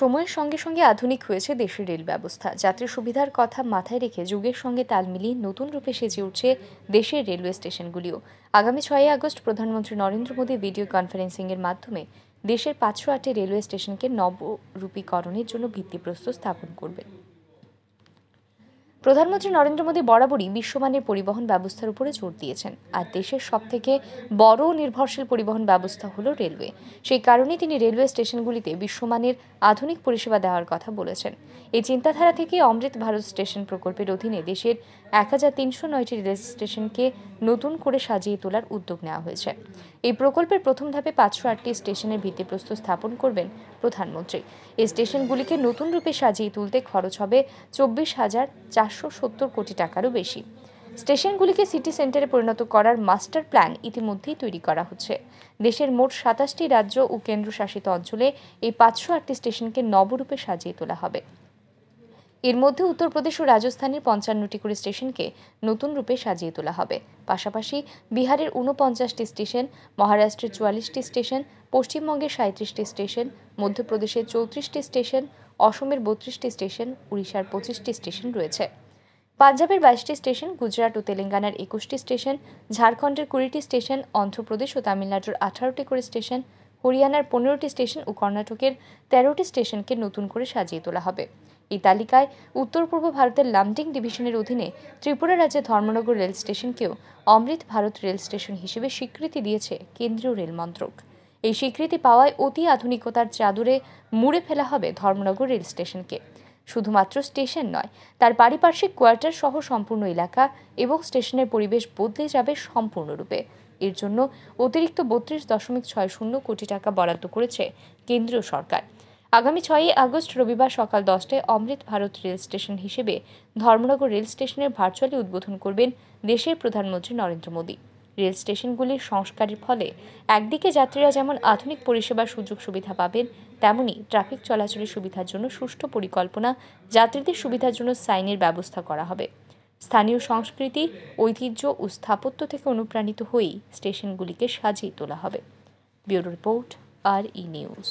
সময়ের সঙ্গে সঙ্গে আধুনিক হয়েছে দেশের রেল ব্যবস্থা যাত্রী সুবিধার কথা মাথায় রেখে যুগের সঙ্গে তাল মিলিয়ে নতুন রূপে সেজে উঠছে দেশের রেলওয়ে স্টেশনগুলিও আগামী ছয়ই আগস্ট প্রধানমন্ত্রী নরেন্দ্র মোদী ভিডিও কনফারেন্সিংয়ের মাধ্যমে দেশের পাঁচশো আটটি রেলওয়ে স্টেশনকে নবরূপীকরণের জন্য ভিত্তিপ্রস্তর স্থাপন করবেন প্রধানমন্ত্রী নরেন্দ্র মোদী বরাবরই বিশ্বমানের পরিবহন ব্যবস্থার উপরে জোর দিয়েছেন আর দেশের সবথেকে বড় নির্ভরশীল পরিবহন ব্যবস্থা হল রেলওয়ে সেই কারণে তিনি রেলওয়ে স্টেশনগুলিতে বিশ্বমানের আধুনিক পরিষেবা দেওয়ার কথা বলেছেন এই চিন্তাধারা থেকে অমৃত ভারত স্টেশন প্রকল্পের অধীনে দেশের এক হাজার তিনশো নয়টি রেল স্টেশনকে নতুন করে সাজিয়ে তোলার উদ্যোগ নেওয়া হয়েছে এই প্রকল্পের প্রথম ধাপে পাঁচশো আটটি স্টেশনের ভিত্তিপ্রস্তর স্থাপন করবেন প্রধানমন্ত্রী এই স্টেশনগুলিকে নতুন রূপে সাজিয়ে তুলতে খরচ হবে চব্বিশ হাজার চারশো চারশো সত্তর কোটি টাকারও বেশি স্টেশনগুলিকে সিটি সেন্টারে পরিণত করার মাস্টার প্ল্যান ইতিমধ্যেই তৈরি করা হচ্ছে দেশের মোট সাতাশটি রাজ্য ও কেন্দ্রশাসিত অঞ্চলে এই পাঁচশো আটটি স্টেশনকে নবরূপে সাজিয়ে তোলা হবে এর মধ্যে উত্তরপ্রদেশ ও রাজস্থানের পঞ্চান্নটি করে স্টেশনকে নতুন রূপে সাজিয়ে তোলা হবে পাশাপাশি বিহারের ঊনপঞ্চাশটি স্টেশন মহারাষ্ট্রের চুয়াল্লিশটি স্টেশন পশ্চিমবঙ্গের সাঁত্রিশটি স্টেশন মধ্যপ্রদেশের চৌত্রিশটি স্টেশন অসমের বত্রিশটি স্টেশন উড়িষ্যার পঁচিশটি স্টেশন রয়েছে পাঞ্জাবের বাইশটি স্টেশন গুজরাট ও তেলেঙ্গানার একুশটি স্টেশন ঝাড়খণ্ডের কুড়িটি স্টেশন অন্ধ্রপ্রদেশ ও তামিলনাড়ুর আঠারোটি করে স্টেশন হরিয়ানার পনেরোটি স্টেশন ও কর্ণাটকের তেরোটি স্টেশনকে নতুন করে সাজিয়ে তোলা হবে এই তালিকায় উত্তর পূর্ব ভারতের লামডিং ডিভিশনের অধীনে ত্রিপুরা রাজ্যে ধর্মনগর রেল স্টেশনকেও অমৃত ভারত রেল স্টেশন হিসেবে স্বীকৃতি দিয়েছে কেন্দ্রীয় রেল মন্ত্রক এই স্বীকৃতি পাওয়ায় অতি আধুনিকতার চাদরে মুড়ে ফেলা হবে ধর্মনগর রেল স্টেশনকে শুধুমাত্র স্টেশন নয় তার পারিপার্শ্বিক কোয়ার্টার সহ সম্পূর্ণ এলাকা এবং স্টেশনের পরিবেশ বদলে যাবে সম্পূর্ণরূপে এর জন্য অতিরিক্ত বত্রিশ দশমিক ছয় শূন্য কোটি টাকা বরাদ্দ করেছে কেন্দ্রীয় সরকার আগামী ছয়ই আগস্ট রবিবার সকাল দশটায় অমৃত ভারত রেল স্টেশন হিসেবে ধর্মনগর রেল স্টেশনের ভার্চুয়ালি উদ্বোধন করবেন দেশের প্রধানমন্ত্রী নরেন্দ্র মোদী রেল স্টেশনগুলির সংস্কারের ফলে একদিকে যাত্রীরা যেমন আধুনিক পরিষেবার সুযোগ সুবিধা পাবেন তেমনি ট্রাফিক চলাচলের সুবিধার জন্য সুষ্ঠু পরিকল্পনা যাত্রীদের সুবিধার জন্য সাইনের ব্যবস্থা করা হবে স্থানীয় সংস্কৃতি ঐতিহ্য ও স্থাপত্য থেকে অনুপ্রাণিত হয়েই স্টেশনগুলিকে সাজিয়ে তোলা হবে bureau report R E news